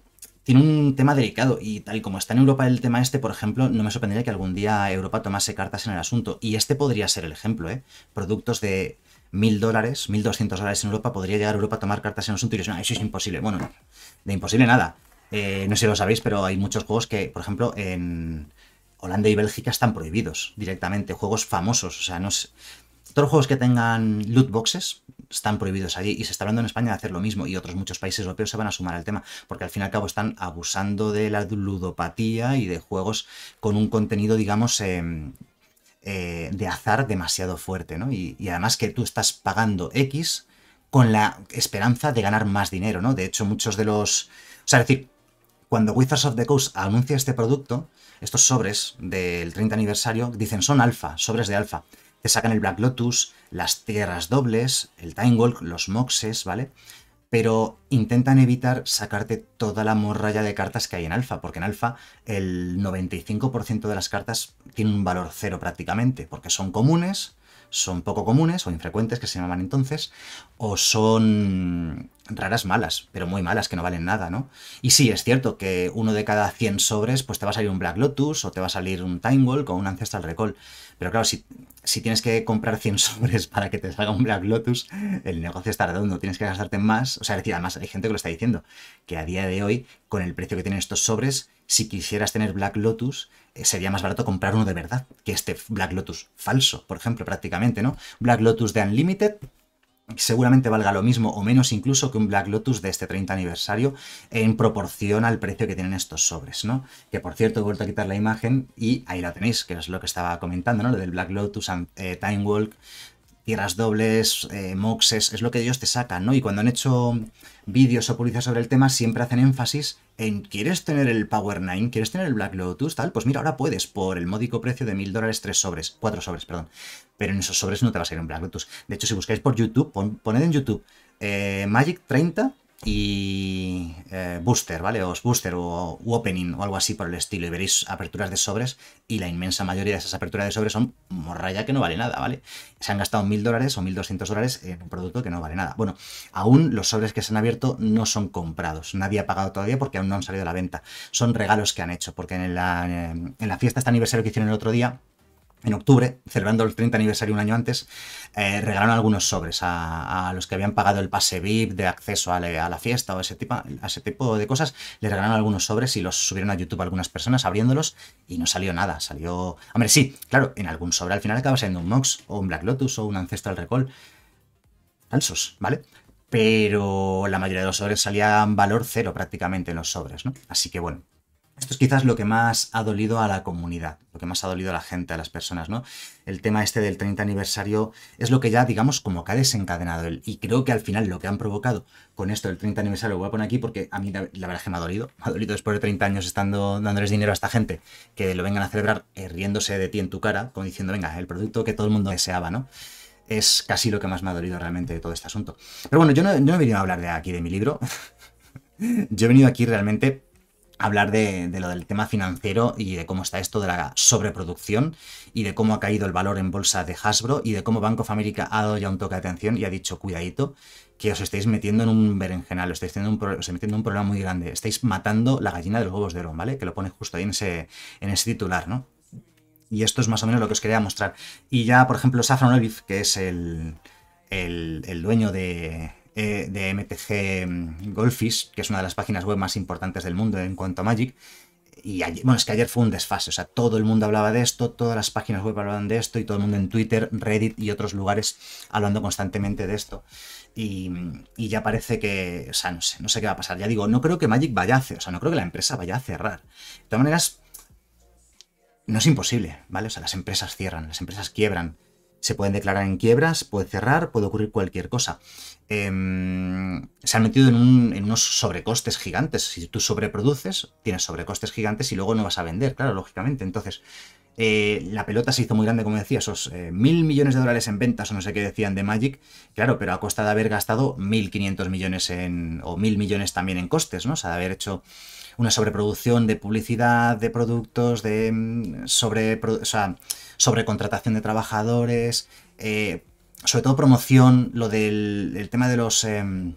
tiene un tema delicado y tal como está en Europa el tema este, por ejemplo, no me sorprendería que algún día Europa tomase cartas en el asunto. Y este podría ser el ejemplo, ¿eh? Productos de mil dólares, mil doscientos dólares en Europa, podría llegar a Europa a tomar cartas en el asunto y decir, no, eso es imposible. Bueno, de imposible nada. Eh, no sé si lo sabéis, pero hay muchos juegos que, por ejemplo, en Holanda y Bélgica están prohibidos directamente, juegos famosos, o sea, no sé... Todos los juegos que tengan loot boxes están prohibidos allí y se está hablando en España de hacer lo mismo y otros muchos países europeos se van a sumar al tema porque al fin y al cabo están abusando de la ludopatía y de juegos con un contenido, digamos, em, eh, de azar demasiado fuerte, ¿no? Y, además que tú estás pagando X con la esperanza de ganar más dinero, ¿no? De hecho, muchos de los... O sea, decir, cuando Wizards of the Coast anuncia este producto, estos sobres del 30 aniversario dicen son alfa, sobres de alfa te sacan el Black Lotus, las tierras dobles, el Time Walk, los Moxes, ¿vale? Pero intentan evitar sacarte toda la morralla de cartas que hay en alfa, porque en alfa el 95% de las cartas tienen un valor cero prácticamente, porque son comunes, son poco comunes o infrecuentes, que se llamaban entonces, o son raras malas, pero muy malas, que no valen nada, ¿no? Y sí, es cierto que uno de cada 100 sobres, pues te va a salir un Black Lotus, o te va a salir un Time Wall con un Ancestral Recall. Pero claro, si, si tienes que comprar 100 (laughs) sobres para que te salga un Black Lotus, el negocio está redondo, tienes que gastarte más. O sea, decir, además hay gente que lo está diciendo, que a día de hoy, con el precio que tienen estos sobres, si quisieras tener Black Lotus, eh, sería más barato comprar uno de verdad que este Black Lotus falso, por ejemplo, prácticamente, ¿no? Black Lotus de Unlimited seguramente valga lo mismo o menos incluso que un Black Lotus de este 30 aniversario en proporción al precio que tienen estos sobres, ¿no? Que por cierto he vuelto a quitar la imagen y ahí la tenéis, que es lo que estaba comentando, ¿no? Lo del Black Lotus, eh, Time Walk, tierras dobles, eh, moxes, es lo que ellos te sacan, ¿no? Y cuando han hecho vídeos o publicidad sobre el tema siempre hacen énfasis en ¿quieres tener el Power 9? ¿Quieres tener el Black Lotus? Tal, pues mira, ahora puedes por el módico precio de 1.000 dólares tres sobres, cuatro sobres, perdón. Pero en esos sobres no te va a salir un Black Lotus. De hecho, si buscáis por YouTube, poned en YouTube eh, Magic 30 y eh, booster, ¿vale? O booster o opening o algo así por el estilo. Y veréis aperturas de sobres y la inmensa mayoría de esas aperturas de sobres son morralla que no vale nada, ¿vale? Se han gastado mil dólares o 1.200 dólares en un producto que no vale nada. Bueno, aún los sobres que se han abierto no son comprados. Nadie ha pagado todavía porque aún no han salido a la venta. Son regalos que han hecho porque en la, en la fiesta este aniversario que hicieron el otro día en octubre, celebrando el 30 aniversario un año antes, eh, regalaron algunos sobres a, los que habían pagado el pase VIP de acceso a, la fiesta o ese tipo, ese tipo de cosas. Les regalaron algunos sobres y los subieron a YouTube a algunas personas abriéndolos y no salió nada. Salió. Hombre, sí, claro, en algún sobre al final acaba siendo un Mox o un Black Lotus o un Ancestral Recall. Falsos, ¿vale? Pero la mayoría de los sobres salían valor cero prácticamente en los sobres, ¿no? Así que bueno, esto es quizás lo que más ha dolido a la comunidad, lo que más ha dolido a la gente, a las personas, ¿no? El tema este del 30 aniversario es lo que ya, digamos, como que ha desencadenado. Y creo que al final lo que han provocado con esto del 30 aniversario, lo voy a poner aquí porque a mí la, verdad es que me ha dolido. Me ha dolido después de 30 años estando dándoles dinero a esta gente, que lo vengan a celebrar eh, riéndose de ti en tu cara, como diciendo, venga, el producto que todo el mundo deseaba, ¿no? Es casi lo que más me ha dolido realmente de todo este asunto. Pero bueno, yo no, yo no he venido a hablar de aquí de mi libro. (laughs) yo he venido aquí realmente hablar de, lo del tema financiero y de cómo está esto de la sobreproducción y de cómo ha caído el valor en bolsa de Hasbro y de cómo Bank of America ha dado ya un toque de atención y ha dicho, cuidadito, que os estáis metiendo en un berenjenal, os estáis metiendo en un problema muy grande, estáis matando la gallina de los huevos de oro, ¿vale? Que lo pone justo ahí en ese, en ese titular, ¿no? Y esto es más o menos lo que os quería mostrar. Y ya, por ejemplo, Safran Olive, que es el, el dueño de, eh, de MTG mm, Golfish que es una de las páginas web más importantes del mundo en cuanto a Magic. Y bueno, es que ayer fue un desfase, o sea, todo el mundo hablaba de esto, todas las páginas web hablaban de esto y todo el mundo en Twitter, Reddit y otros lugares hablando constantemente de esto. Y, y ya parece que, o sea, no sé, no sé qué va a pasar. Ya digo, no creo que Magic vaya a hacer, o sea, no creo que la empresa vaya a cerrar. De todas maneras, no es imposible, ¿vale? O sea, las empresas cierran, las empresas quiebran se pueden declarar en quiebras, puede cerrar, puede ocurrir cualquier cosa. Em, se han metido en, unos sobrecostes gigantes. Si tú sobreproduces, tienes sobrecostes gigantes y luego no vas a vender, claro, lógicamente. Entonces, eh, la pelota se hizo muy grande, como decía, esos eh, mil millones de dólares en ventas o no sé qué decían de Magic, claro, pero a costa de haber gastado mil quinientos millones en, o mil millones también en costes, ¿no? O sea, de haber hecho una sobreproducción de publicidad, de productos, de mm, sobre, o sea, sobrecontratación de trabajadores, eh, sobre todo promoción, lo del el tema de los em,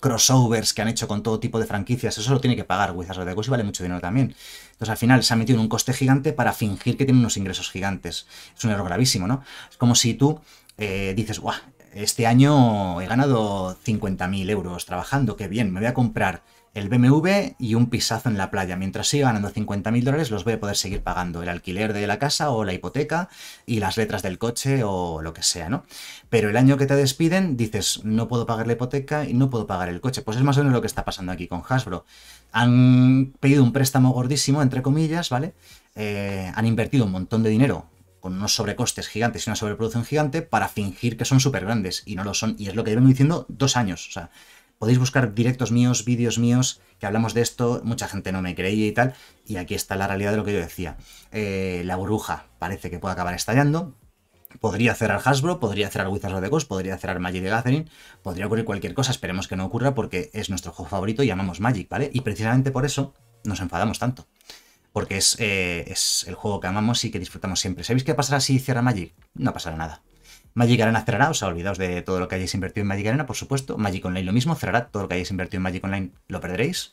crossovers que han hecho con todo tipo de franquicias, eso lo tiene que pagar Wizards of the Coast y vale mucho dinero también. Entonces al final se ha metido en un coste gigante para fingir que tiene unos ingresos gigantes. Es un error gravísimo, ¿no? Es como si tú eh, dices, guau, este año he ganado 50.000 euros trabajando, qué bien, me voy a comprar el BMW y un pisazo en la playa. Mientras siga ganando 50.000 dólares, los voy a poder seguir pagando el alquiler de la casa o la hipoteca y las letras del coche o lo que sea, ¿no? Pero el año que te despiden, dices, no puedo pagar la hipoteca y no puedo pagar el coche. Pues es más o menos lo que está pasando aquí con Hasbro. Han pedido un préstamo gordísimo, entre comillas, ¿vale? Eh, han invertido un montón de dinero con unos sobrecostes gigantes y una sobreproducción gigante para fingir que son súper grandes y no lo son. Y es lo que llevan diciendo dos años. O sea, Podéis buscar directos míos, vídeos míos, que hablamos de esto, mucha gente no me creía y tal, y aquí está la realidad de lo que yo decía. Eh, la burbuja parece que puede acabar estallando, Podría cerrar Hasbro, podría cerrar Wizards of the Coast, podría cerrar Magic de Gathering, podría ocurrir cualquier cosa, esperemos que no ocurra porque es nuestro juego favorito y amamos Magic, ¿vale? Y precisamente por eso nos enfadamos tanto, porque es, eh, es el juego que amamos y que disfrutamos siempre. ¿Sabéis qué pasará si cierra Magic? No pasará nada. Magic Arena cerrará, os sea, olvidaos de todo lo que hayáis invertido en Magic Arena, por supuesto. Magic Online lo mismo, cerrará todo lo que hayáis invertido en Magic Online, lo perderéis.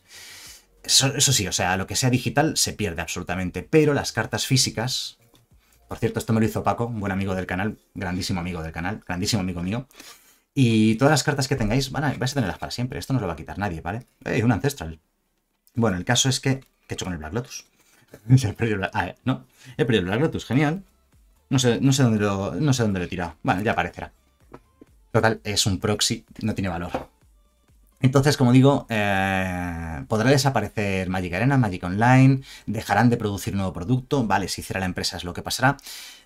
Eso, sí, o sea, lo que sea digital se pierde absolutamente, pero las cartas físicas, por cierto, esto me lo hizo Paco, un buen amigo del canal, grandísimo amigo del canal, grandísimo amigo mío, y todas las cartas que tengáis, van a, vais a tenerlas para siempre, esto no lo va a quitar nadie, ¿vale? es un Ancestral! Bueno, el caso es que, ¿qué he hecho con el Black Lotus? (laughs) no, he perdido el Black Lotus, genial. No sé, dónde lo, no sé dónde lo he tirado. Bueno, ya aparecerá. Total, es un proxy, no tiene valor. Entonces, como digo, eh, podrá desaparecer Magic Arena, Magic Online, dejarán de producir nuevo producto, vale, si hiciera la empresa es lo que pasará.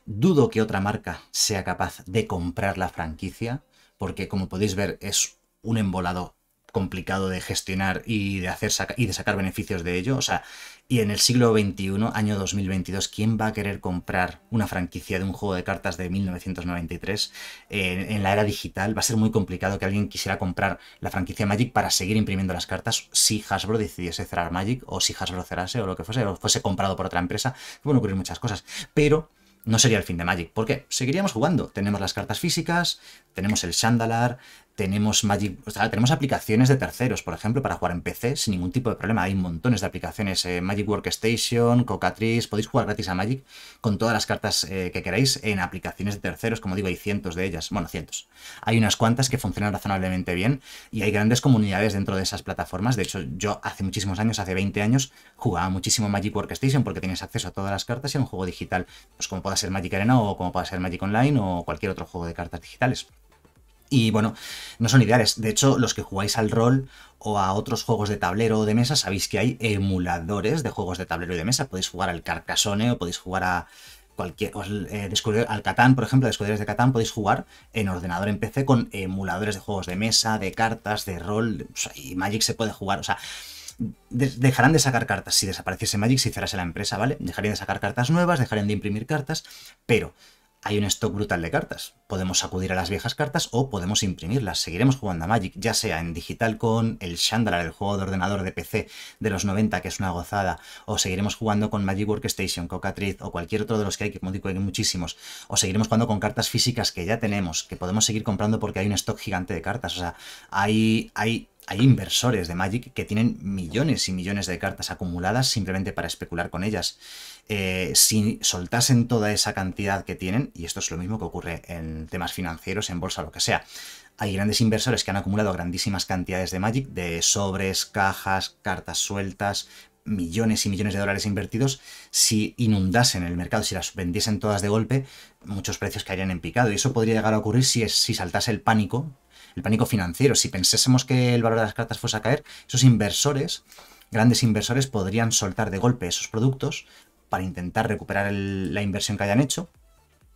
Dudo que otra marca sea capaz de comprar la franquicia, porque como podéis ver es un embolado complicado de gestionar y de, hacer y de sacar beneficios de ello. O sea, y en el siglo XXI, año 2022, ¿quién va a querer comprar una franquicia de un juego de cartas de 1993? Eh, en la era digital va a ser muy complicado que alguien quisiera comprar la franquicia Magic para seguir imprimiendo las cartas si Hasbro decidiese cerrar Magic o si Hasbro cerrase o lo que fuese, o fuese comprado por otra empresa. Pueden ocurrir muchas cosas. Pero no sería el fin de Magic, porque seguiríamos jugando. Tenemos las cartas físicas, tenemos el Shandalar, tenemos Magic, o sea, tenemos aplicaciones de terceros, por ejemplo, para jugar en PC sin ningún tipo de problema. Hay montones de aplicaciones, eh, Magic Workstation, Cocatrice, podéis jugar gratis a Magic con todas las cartas eh, que queráis en aplicaciones de terceros, como digo, hay cientos de ellas, bueno, cientos. Hay unas cuantas que funcionan razonablemente bien y hay grandes comunidades dentro de esas plataformas. De hecho, yo hace muchísimos años, hace 20 años, jugaba muchísimo Magic Workstation porque tienes acceso a todas las cartas y a un juego digital, pues como pueda ser Magic Arena o como pueda ser Magic Online o cualquier otro juego de cartas digitales. Y bueno, no son ideales. De hecho, los que jugáis al rol o a otros juegos de tablero o de mesa, sabéis que hay emuladores de juegos de tablero y de mesa. Podéis jugar al Carcassonne o podéis jugar a cualquier eh, descubrir al Catán, por ejemplo, descubridores de Catán podéis jugar en ordenador en PC con emuladores de juegos de mesa, de cartas, de rol, y Magic se puede jugar, o sea, dejarán de sacar cartas si desapareciese Magic, si cerrase la empresa, ¿vale? Dejarían de sacar cartas nuevas, dejarían de imprimir cartas, pero hay un stock brutal de cartas. Podemos acudir a las viejas cartas o podemos imprimirlas. Seguiremos jugando a Magic, ya sea en digital con el Shandalar, el juego de ordenador de PC de los 90, que es una gozada, o seguiremos jugando con Magic Workstation, Cocatriz o cualquier otro de los que hay, que como hay muchísimos, o seguiremos jugando con cartas físicas que ya tenemos, que podemos seguir comprando porque hay un stock gigante de cartas. O sea, hay, hay hay inversores de Magic que tienen millones y millones de cartas acumuladas simplemente para especular con ellas. Eh, si soltasen toda esa cantidad que tienen, y esto es lo mismo que ocurre en temas financieros, en bolsa, lo que sea, hay grandes inversores que han acumulado grandísimas cantidades de Magic, de sobres, cajas, cartas sueltas, millones y millones de dólares invertidos, si inundasen el mercado, si las vendiesen todas de golpe, muchos precios caerían en picado. Y eso podría llegar a ocurrir si, si saltase el pánico, el pánico financiero. Si pensásemos que el valor de las cartas fuese a caer, esos inversores, grandes inversores, podrían soltar de golpe esos productos para intentar recuperar la inversión que hayan hecho.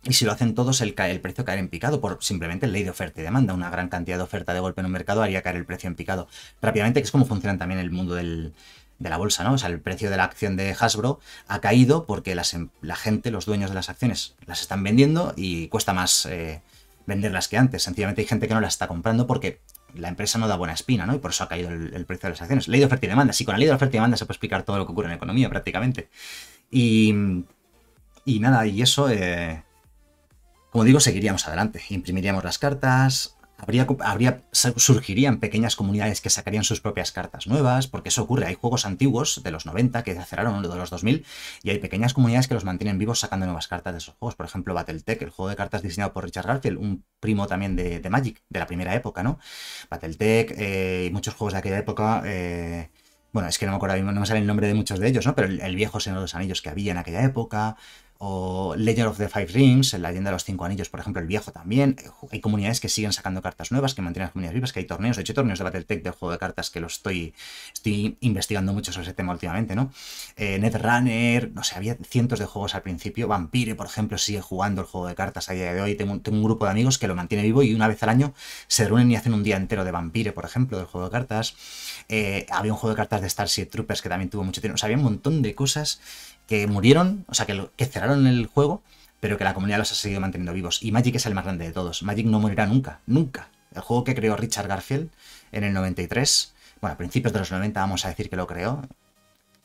Y si lo hacen todos, el, precio caer en picado por simplemente ley de oferta y demanda. Una gran cantidad de oferta de golpe en un mercado haría caer el precio en picado rápidamente, que es como funciona también el mundo de la bolsa, ¿no? O sea, el precio de la acción de Hasbro ha caído porque em-, la gente, los dueños de las acciones, las están vendiendo y cuesta más eh, venderlas que antes. Sencillamente hay gente que no las está comprando porque la empresa no da buena espina, ¿no? Y por eso ha caído el, precio de las acciones. Ley de oferta y demanda. Si con la ley de oferta y demanda se puede explicar todo lo que ocurre en la economía prácticamente. Y, y nada, y eso, eh, como digo, seguiríamos adelante. Imprimiríamos las cartas, habría, habría, surgirían pequeñas comunidades que sacarían sus propias cartas nuevas, porque eso ocurre. Hay juegos antiguos de los 90 que cerraron de los 2000 y hay pequeñas comunidades que los mantienen vivos sacando nuevas cartas de esos juegos. Por ejemplo, Battletech, el juego de cartas diseñado por Richard Garfield, un primo también de, Magic, de la primera época, ¿no? Battletech eh, y muchos juegos de aquella época. Eh, bueno, es que no me acuerdo, no me sale el nombre de muchos de ellos, ¿no? Pero el, viejo seno de los Anillos que había en aquella época, o Legend of the Five Rings, la leyenda de los cinco anillos, por ejemplo, el viejo también. Hay comunidades que siguen sacando cartas nuevas, que mantienen las comunidades vivas, que hay torneos, de hecho, torneos de Battletech de juego de cartas que lo estoy, estoy investigando mucho sobre ese tema últimamente, ¿no? Eh, Netrunner, no sé, había cientos de juegos al principio. Vampire, por ejemplo, sigue jugando el juego de cartas a día de hoy. Tengo, un grupo de amigos que lo mantiene vivo y una vez al año se reúnen y hacen un día entero de Vampire, por ejemplo, del juego de cartas. Eh, había un juego de cartas de Starship Troopers que también tuvo mucho tiempo. O sea, había un montón de cosas que murieron, o sea, que, cerraron el juego, pero que la comunidad los ha seguido manteniendo vivos. Y Magic es el más grande de todos. Magic no morirá nunca, nunca. El juego que creó Richard Garfield en el 93, bueno, a principios de los 90 vamos a decir que lo creó,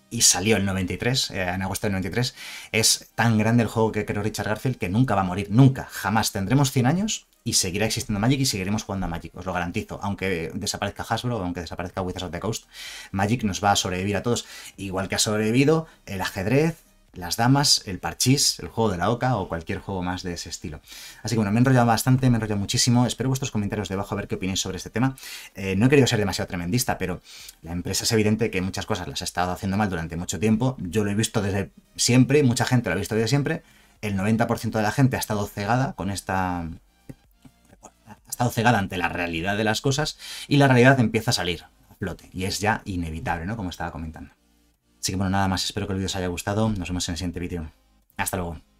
y salió en 93, eh, en agosto del 93, es tan grande el juego que creó Richard Garfield que nunca va a morir, nunca, jamás. Tendremos 100 años y seguirá existiendo Magic y seguiremos jugando a Magic, os lo garantizo. Aunque desaparezca Hasbro, aunque desaparezca Wizards of the Coast, Magic nos va a sobrevivir a todos. Igual que ha sobrevivido el ajedrez, las damas, el parchís, el juego de la oca o cualquier juego más de ese estilo. Así que bueno, me he enrollado bastante, me he enrollado muchísimo. Espero vuestros comentarios debajo a ver qué opináis sobre este tema. Eh, no he querido ser demasiado tremendista, pero la empresa es evidente que muchas cosas las ha estado haciendo mal durante mucho tiempo. Yo lo he visto desde siempre, mucha gente lo ha visto desde siempre. El 90% de la gente ha estado cegada con esta estado cegada ante la realidad de las cosas y la realidad empieza a salir a flote y es ya inevitable, ¿no? Como estaba comentando. Así que bueno, nada más, espero que el vídeo os haya gustado, nos vemos en el siguiente vídeo. Hasta luego.